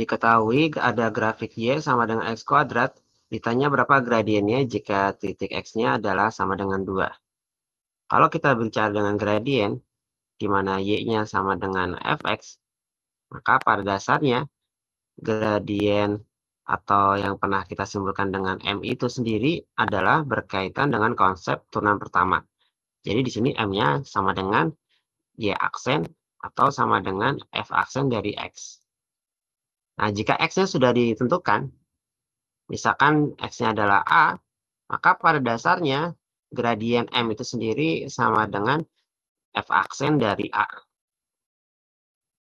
Diketahui ada grafik Y sama dengan X kuadrat, ditanya berapa gradiennya jika titik X-nya adalah sama dengan 2. Kalau kita bicara dengan gradien, di mana Y-nya sama dengan Fx, maka pada dasarnya gradien atau yang pernah kita simpulkan dengan M itu sendiri adalah berkaitan dengan konsep turunan pertama. Jadi di sini M-nya sama dengan Y aksen atau sama dengan F aksen dari X. Nah, jika X-nya sudah ditentukan, misalkan X-nya adalah A, maka pada dasarnya gradien M itu sendiri sama dengan F aksen dari A.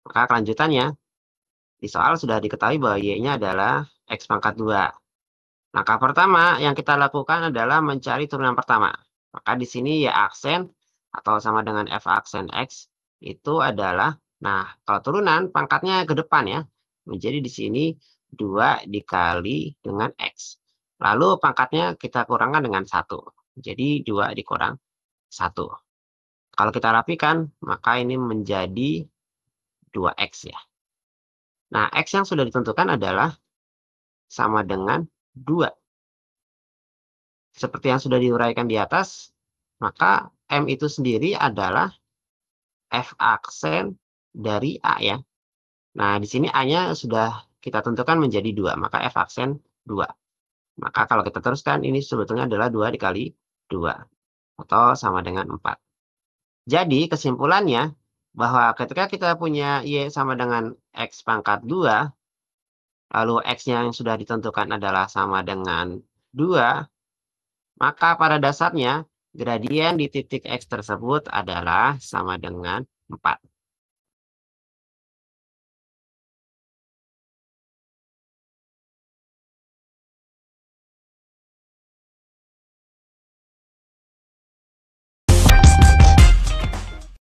Maka kelanjutannya, di soal sudah diketahui bahwa Y-nya adalah X pangkat 2. Langkah pertama yang kita lakukan adalah mencari turunan pertama. Maka di sini y aksen atau sama dengan F aksen X itu adalah, nah kalau turunan pangkatnya ke depan ya. Menjadi di sini 2 dikali dengan X. Lalu pangkatnya kita kurangkan dengan 1. Jadi 2 dikurang 1. Kalau kita rapikan, maka ini menjadi 2X ya. Nah, X yang sudah ditentukan adalah sama dengan 2. Seperti yang sudah diuraikan di atas, maka M itu sendiri adalah F aksen dari A ya. Nah, di sini A-nya sudah kita tentukan menjadi 2, maka F aksen 2. Maka kalau kita teruskan, ini sebetulnya adalah 2 dikali 2, atau sama dengan 4. Jadi, kesimpulannya, bahwa ketika kita punya Y sama dengan X pangkat 2, lalu x yang sudah ditentukan adalah sama dengan 2, maka pada dasarnya gradien di titik X tersebut adalah sama dengan 4.